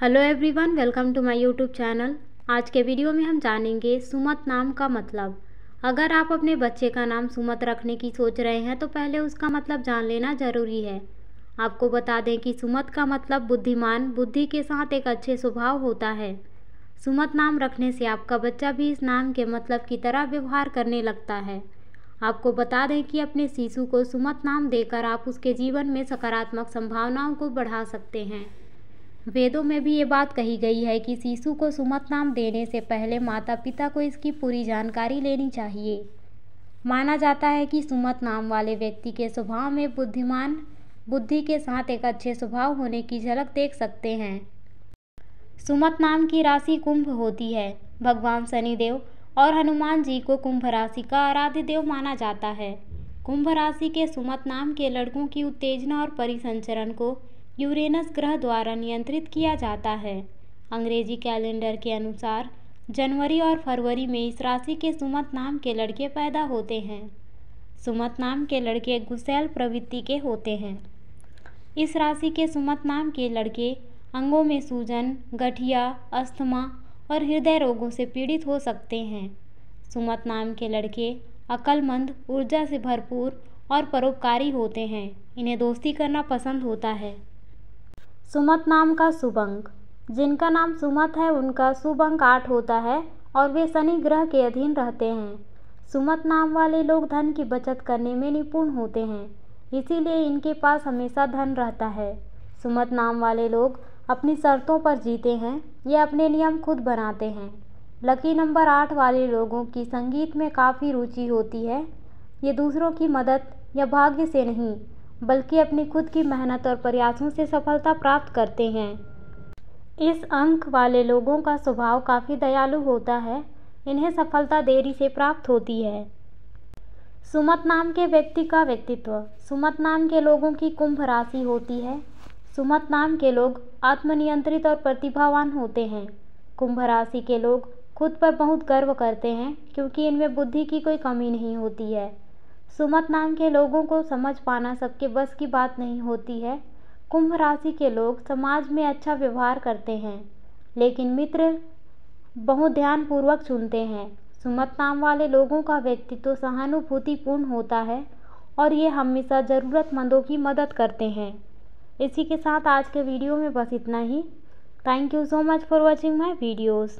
hello everyone welcome to my YouTube channel आज के video में हम जानेंगे सुमत नाम का मतलब अगर आप अपने बच्चे का नाम सुमत रखने की सोच रहे हैं तो पहले उसका मतलब जान लेना ज़रूरी है आपको बता दें कि सुमत का मतलब बुद्धिमान बुद्धि के साथ एक अच्छे स्वभाव होता है सुमत नाम रखने से आपका बच्चा भी इस नाम के मतलब की तरह व्यवहार करने लगता है आपको बता दें कि अपने शिशु को सुमत नाम देकर आप उसके जीवन में सकारात्मक संभावनाओं को बढ़ा सकते हैं वेदों में भी ये बात कही गई है कि शिशु को सुमत नाम देने से पहले माता पिता को इसकी पूरी जानकारी लेनी चाहिए माना जाता है कि सुमत नाम वाले व्यक्ति के स्वभाव में बुद्धिमान बुद्धि के साथ एक अच्छे स्वभाव होने की झलक देख सकते हैं सुमत नाम की राशि कुंभ होती है भगवान शनिदेव और हनुमान जी को कुंभ राशि का आराध्य देव माना जाता है कुंभ राशि के सुमत नाम के लड़कों की उत्तेजना और परिसंचरण को यूरेनस ग्रह द्वारा नियंत्रित किया जाता है अंग्रेजी कैलेंडर के अनुसार जनवरी और फरवरी में इस राशि के सुमत नाम के लड़के पैदा होते हैं सुमत नाम के लड़के गुसैल प्रवृत्ति के होते हैं इस राशि के सुमत नाम के लड़के अंगों में सूजन गठिया अस्थमा और हृदय रोगों से पीड़ित हो सकते हैं सुमत नाम के लड़के अक्लमंद ऊर्जा से भरपूर और परोपकारी होते हैं इन्हें दोस्ती करना पसंद होता है सुमत नाम का अंक जिनका नाम सुमत है उनका अंक आठ होता है और वे शनि ग्रह के अधीन रहते हैं सुमत नाम वाले लोग धन की बचत करने में निपुण होते हैं इसीलिए इनके पास हमेशा धन रहता है सुमत नाम वाले लोग अपनी शर्तों पर जीते हैं ये अपने नियम खुद बनाते हैं लकी नंबर आठ वाले लोगों की संगीत में काफ़ी रुचि होती है ये दूसरों की मदद या भाग्य से नहीं बल्कि अपनी खुद की मेहनत और प्रयासों से सफलता प्राप्त करते हैं इस अंक वाले लोगों का स्वभाव काफ़ी दयालु होता है इन्हें सफलता देरी से प्राप्त होती है सुमत नाम के व्यक्ति का व्यक्तित्व सुमत नाम के लोगों की कुंभ राशि होती है सुमत नाम के लोग आत्मनियंत्रित और प्रतिभावान होते हैं कुंभ राशि के लोग खुद पर बहुत गर्व करते हैं क्योंकि इनमें बुद्धि की कोई कमी नहीं होती है सुमत नाम के लोगों को समझ पाना सबके बस की बात नहीं होती है कुंभ राशि के लोग समाज में अच्छा व्यवहार करते हैं लेकिन मित्र बहुत ध्यानपूर्वक चुनते हैं सुमत नाम वाले लोगों का व्यक्तित्व सहानुभूतिपूर्ण होता है और ये हमेशा ज़रूरतमंदों की मदद करते हैं इसी के साथ आज के वीडियो में बस इतना ही thank you so much for watching my videos